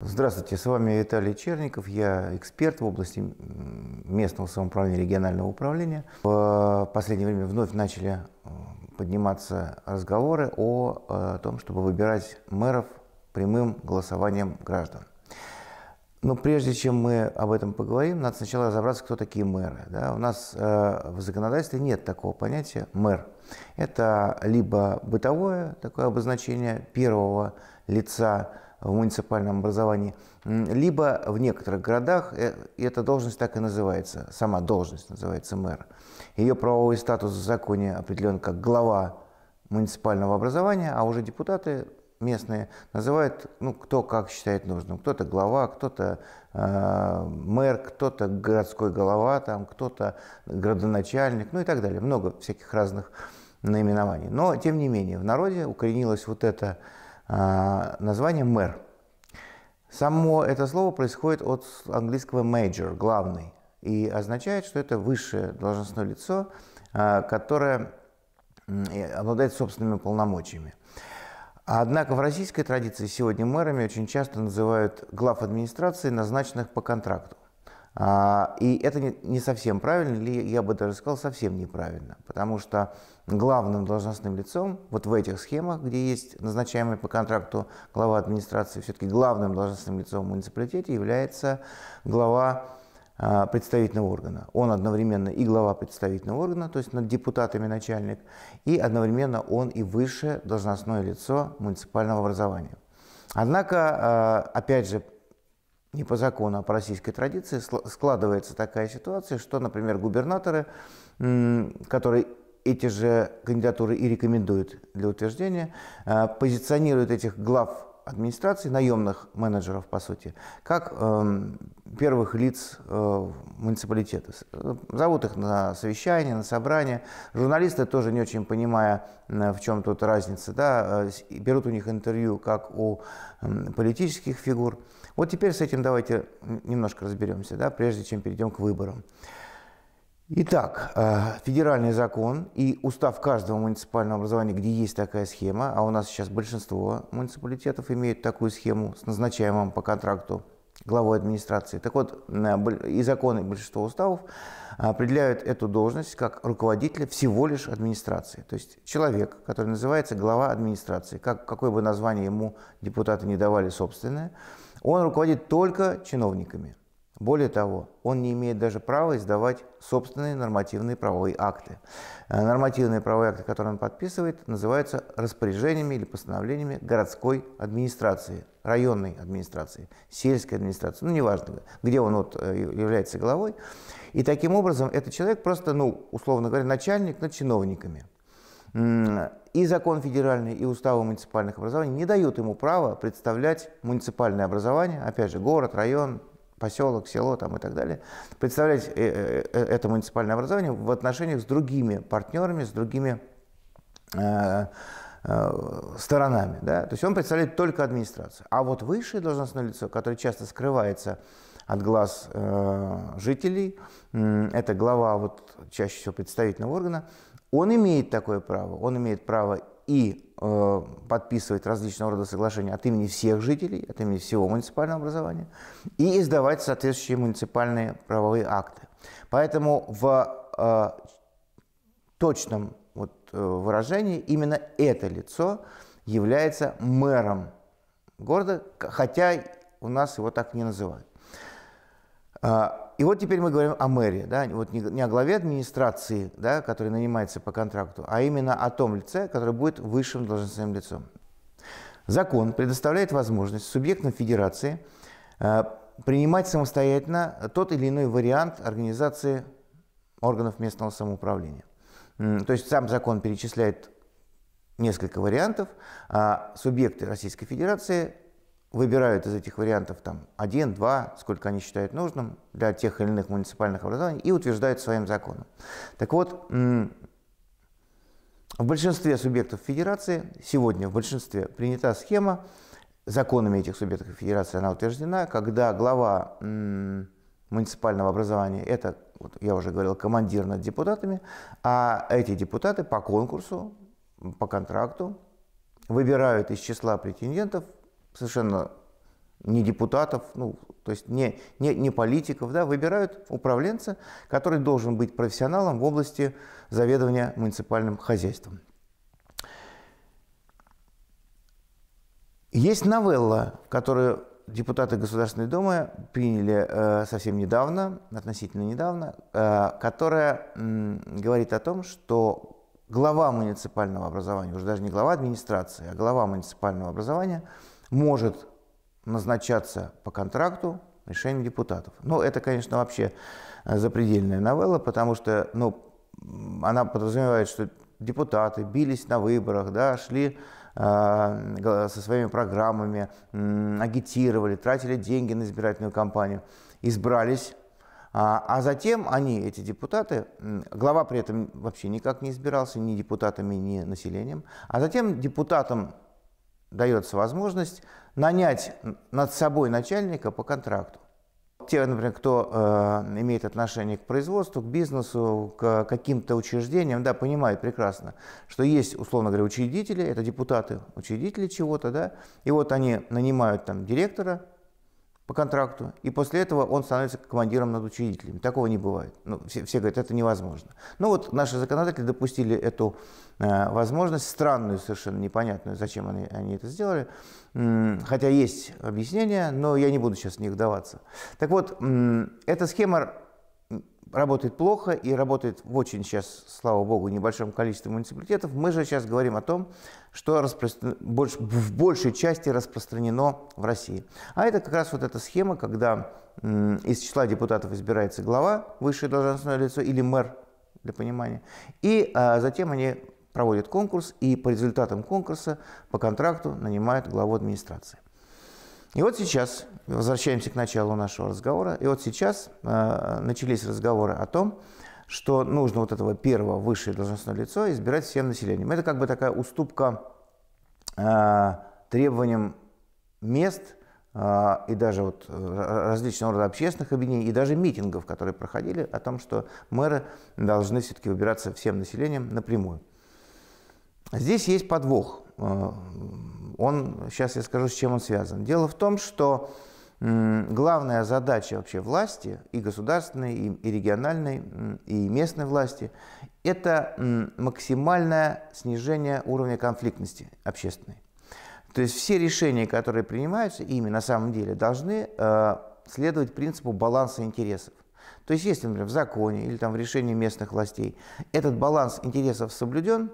Здравствуйте, с вами Виталий Черников, я эксперт в области местного самоуправления, регионального управления. В последнее время вновь начали э, подниматься разговоры о, э, том, чтобы выбирать мэров прямым голосованием граждан. Но прежде чем мы об этом поговорим, надо сначала разобраться, кто такие мэры. Да? У нас э, в законодательстве нет такого понятия «мэр». Это либо бытовое такое обозначение первого лица в муниципальном образовании, либо в некоторых городах э, эта должность так и называется, сама должность называется мэр. Ее правовой статус в законе определен как глава муниципального образования, а уже депутаты местные называют, ну, кто как считает нужным. Кто-то глава, кто-то э, мэр, кто-то городской голова, там, кто-то градоначальник, ну и так далее. Много всяких разных наименований. Но, тем не менее, в народе укоренилось вот эта а, название мэр. Само это слово происходит от английского major, главный, и означает, что это высшее должностное лицо, а, которое обладает собственными полномочиями. Однако в российской традиции сегодня мэрами очень часто называют глав администрации, назначенных по контракту. А, и это не совсем правильно, или я бы даже сказал, совсем неправильно, потому что главным должностным лицом вот в этих схемах, где есть назначаемый по контракту глава администрации, все-таки главным должностным лицом в муниципалитете является глава а, представительного органа. Он одновременно и глава представительного органа, то есть над депутатами начальник, и одновременно он и высшее должностное лицо муниципального образования. Однако, а, опять же, не по закону, а по российской традиции, складывается такая ситуация, что, например, губернаторы, которые эти же кандидатуры и рекомендуют для утверждения, а, позиционируют этих глав администрации, наемных менеджеров, по сути, как э, первых лиц э, муниципалитета. Э, зовут их на совещание, на собрание. Журналисты, тоже не очень понимая, в чем тут разница, да, э, берут у них интервью, как у э, политических фигур. Вот теперь с этим давайте немножко разберемся, да, прежде чем перейдем к выборам. Итак, э, федеральный закон и устав каждого муниципального образования, где есть такая схема, а у нас сейчас большинство муниципалитетов имеют такую схему с назначаемым по контракту главой администрации. Так вот, э, и законы и большинство уставов э, определяют эту должность как руководителя всего лишь администрации. То есть человек, который называется глава администрации, как, какое бы название ему депутаты не давали собственное, он руководит только чиновниками. Более того, он не имеет даже права издавать собственные нормативные правовые акты. Э, нормативные правовые акты, которые он подписывает, называются распоряжениями или постановлениями городской администрации, районной администрации, сельской администрации, ну неважно, где он вот, э, является главой. И таким образом этот человек просто, ну, условно говоря, начальник над чиновниками. И закон федеральный, и уставы муниципальных образований не дают ему права представлять муниципальное образование, опять же, город, район, поселок, село там и так далее, представлять э, э, э, это муниципальное образование в отношениях с другими партнерами, с другими сторонами. Да? То есть он представляет только администрацию. А вот высшее должностное лицо, которое часто скрывается от глаз жителей, это глава вот, чаще всего представительного органа, он имеет такое право. Он имеет право и э, подписывать различного рода соглашения от имени всех жителей, от имени всего муниципального образования, и издавать соответствующие муниципальные правовые акты. Поэтому в э, точном вот, э, выражении именно это лицо является мэром города, хотя у нас его так не называют. А, и вот теперь мы говорим о мэре, да, вот не, не о главе администрации, да, который нанимается по контракту, а именно о том лице, которое будет высшим должностным лицом. Закон предоставляет возможность субъектам федерации э, принимать самостоятельно тот или иной вариант организации органов местного самоуправления. То есть сам закон перечисляет несколько вариантов, а субъекты Российской Федерации выбирают из этих вариантов там один, два, сколько они считают нужным для тех или иных муниципальных образований и утверждают своим законом. Так вот, в большинстве субъектов федерации, сегодня в большинстве принята схема, законами этих субъектов федерации она утверждена, когда глава муниципального образования – это, вот я уже говорил, командир над депутатами, а эти депутаты по конкурсу, по контракту выбирают из числа претендентов совершенно не депутатов, ну, то есть не, не, не политиков, да, выбирают управленца, который должен быть профессионалом в области заведования муниципальным хозяйством. Есть новелла, которую депутаты Государственной Думы приняли э, совсем недавно, относительно недавно, э, которая э, говорит о том, что глава муниципального образования, уже даже не глава администрации, а глава муниципального образования – может назначаться по контракту решением депутатов. Но ну, это, конечно, вообще э, запредельная новелла, потому что ну, она подразумевает, что депутаты бились на выборах, да, шли а, со своими программами, агитировали, тратили деньги на избирательную кампанию, избрались, а, а затем они, эти депутаты, глава при этом вообще никак не избирался ни депутатами, ни населением, а затем депутатам дается возможность нанять над собой начальника по контракту. Те, например, кто э, имеет отношение к производству, к бизнесу, к каким-то учреждениям, да, понимают прекрасно, что есть, условно говоря, учредители, это депутаты, учредители чего-то, да, и вот они нанимают там директора, по контракту, и после этого он становится командиром над учредителями. Такого не бывает. Ну, все, все говорят, это невозможно. Ну вот наши законодатели допустили эту э, возможность, странную совершенно, непонятную, зачем они, они это сделали. Хотя есть объяснения, но я не буду сейчас в них вдаваться. Так вот, эта схема работает плохо и работает в очень сейчас, слава богу, небольшом количестве муниципалитетов, мы же сейчас говорим о том, что в большей части распространено в России. А это как раз вот эта схема, когда из числа депутатов избирается глава, высшее должностное лицо или мэр, для понимания, и а, затем они проводят конкурс и по результатам конкурса по контракту нанимают главу администрации. И вот сейчас, возвращаемся к началу нашего разговора, и вот сейчас э, начались разговоры о том, что нужно вот этого первого высшее должностное лицо избирать всем населением. Это как бы такая уступка э, требованиям мест э, и даже вот э, различного рода общественных объединений и даже митингов, которые проходили о том, что мэры должны все-таки выбираться всем населением напрямую. Здесь есть подвох – Э, он, сейчас я скажу, с чем он связан. Дело в том, что главная задача вообще власти, и государственной, и региональной, и местной власти, это максимальное снижение уровня конфликтности общественной. То есть все решения, которые принимаются, ими на самом деле должны э, следовать принципу баланса интересов. То есть если, например, в законе или там, в решении местных властей этот баланс интересов соблюден,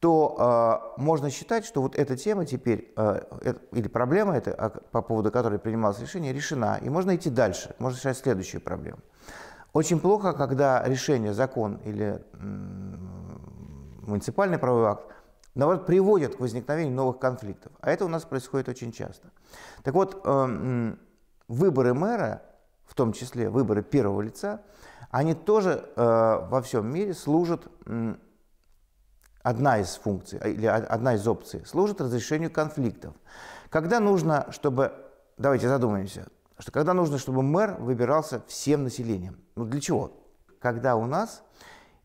то э, можно считать, что вот эта тема теперь, э, э, или проблема эта, а, по поводу которой принималось решение, решена, и можно идти дальше, можно решать следующую проблему. Очень плохо, когда решение, закон или муниципальный правовой акт, наоборот, приводит к возникновению новых конфликтов. А это у нас происходит очень часто. Так вот, э, выборы мэра, в том числе выборы первого лица, они тоже э, во всем мире служат одна из функций а, или одна из опций, служит разрешению конфликтов. Когда нужно, чтобы, давайте задумаемся, что когда нужно, чтобы мэр выбирался всем населением. Ну для чего? Когда у нас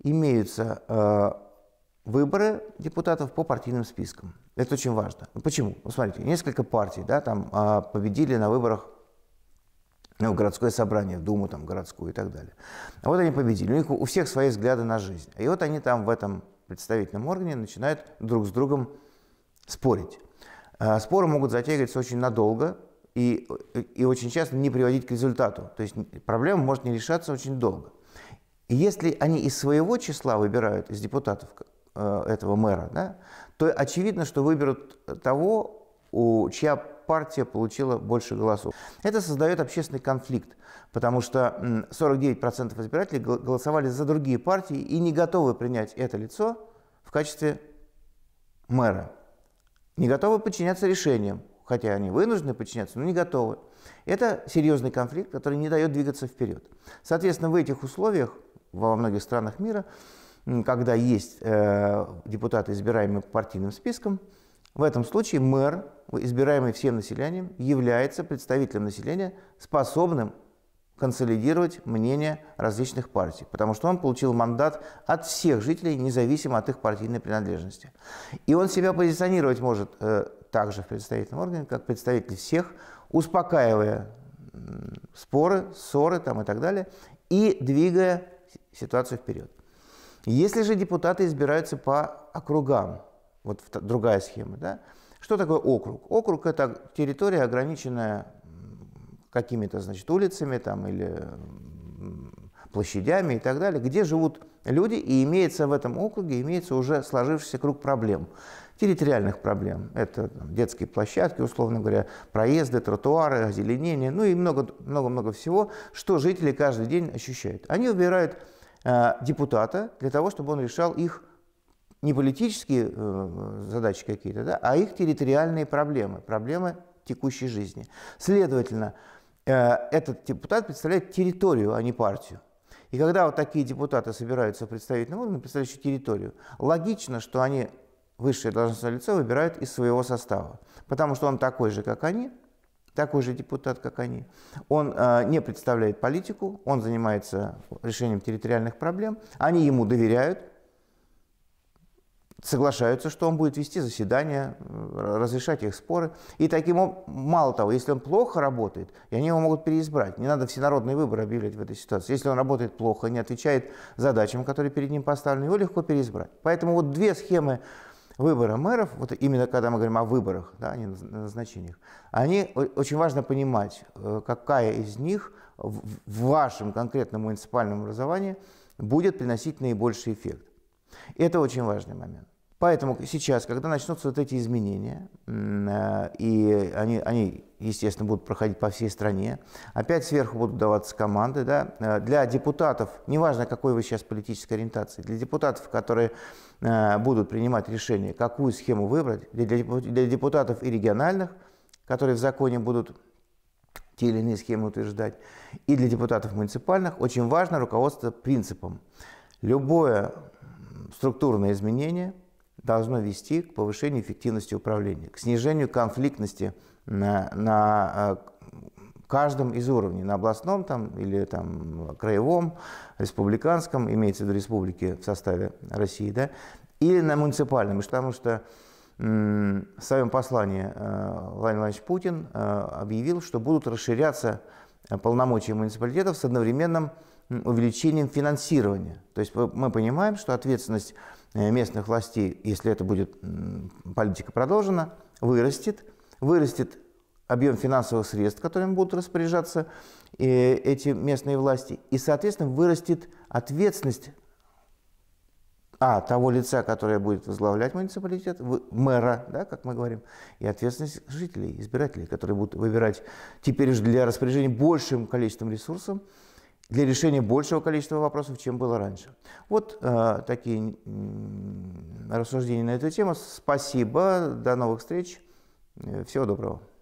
имеются э, выборы депутатов по партийным спискам. Это очень важно. Ну, почему? Ну, несколько партий да, там, э, победили на выборах ну, городское собрание, в Думу там, городскую и так далее. А вот они победили. У них у всех свои взгляды на жизнь. И вот они там в этом представительном органе начинают друг с другом спорить. Э, споры могут затягиваться очень надолго и, э, и очень часто не приводить к результату. То есть проблема может не решаться очень долго. И если они из своего числа выбирают, из депутатов э, этого мэра, да, то очевидно, что выберут того, у, чья партия получила больше голосов. Это создает общественный конфликт, потому что 49% избирателей голосовали за другие партии и не готовы принять это лицо в качестве мэра. Не готовы подчиняться решениям, хотя они вынуждены подчиняться, но не готовы. Это серьезный конфликт, который не дает двигаться вперед. Соответственно, в этих условиях во многих странах мира, когда есть э, депутаты, избираемые по партийным спискам, в этом случае мэр, избираемый всем населением, является представителем населения, способным консолидировать мнение различных партий, потому что он получил мандат от всех жителей, независимо от их партийной принадлежности. И он себя позиционировать может э, также в представительном органе, как представитель всех, успокаивая споры, ссоры там, и так далее, и двигая ситуацию вперед. Если же депутаты избираются по округам, вот другая схема. Да? Что такое округ? Округ – это территория, ограниченная какими-то значит, улицами там, или площадями и так далее, где живут люди, и имеется в этом округе, имеется уже сложившийся круг проблем. Территориальных проблем. Это там, детские площадки, условно говоря, проезды, тротуары, озеленение, ну и много-много всего, что жители каждый день ощущают. Они выбирают э, депутата для того, чтобы он решал их не политические э, задачи какие-то, да, а их территориальные проблемы, проблемы текущей жизни. Следовательно, э, этот депутат представляет территорию, а не партию. И когда вот такие депутаты собираются в представительном органе, представляющие территорию, логично, что они высшее должностное лицо выбирают из своего состава, потому что он такой же, как они, такой же депутат, как они. Он э, не представляет политику, он занимается решением территориальных проблем, они ему доверяют, соглашаются, что он будет вести заседания, э, разрешать их споры. И таким образом, мало того, если он плохо работает, и они его могут переизбрать. Не надо всенародные выборы объявлять в этой ситуации. Если он работает плохо, не отвечает задачам, которые перед ним поставлены, его легко переизбрать. Поэтому вот две схемы выбора мэров, вот именно когда мы говорим о выборах, да, а не назначениях, они очень важно понимать, э, какая из них в вашем конкретном муниципальном образовании будет приносить наибольший эффект. Это очень важный момент. Поэтому сейчас, когда начнутся вот эти изменения, э, и они, они, естественно, будут проходить по всей стране, опять сверху будут даваться команды, да, э, для депутатов, неважно, какой вы сейчас политической ориентации, для депутатов, которые э, будут принимать решение, какую схему выбрать, для депутатов и региональных, которые в законе будут те или иные схемы утверждать, и для депутатов муниципальных очень важно руководство принципом. Любое структурное изменение – должно вести к повышению эффективности управления, к снижению конфликтности на, на э, каждом из уровней, на областном там, или там, краевом, республиканском, имеется в виду республики в составе России, да, или на муниципальном, потому что в своем послании э, Владимир Владимирович Путин э, объявил, что будут расширяться полномочия муниципалитетов с одновременным увеличением финансирования. То есть мы понимаем, что ответственность Э, местных властей, если это будет политика продолжена, вырастет. Вырастет объем финансовых средств, которыми будут распоряжаться э, эти местные власти. И, соответственно, вырастет ответственность а, того лица, которое будет возглавлять муниципалитет, мэра, да, как мы говорим, и ответственность жителей, избирателей, которые будут выбирать теперь уже для распоряжения большим количеством ресурсов, для решения большего количества вопросов, чем было раньше. Вот э, такие рассуждения на эту тему. Спасибо, до новых встреч, э, всего доброго.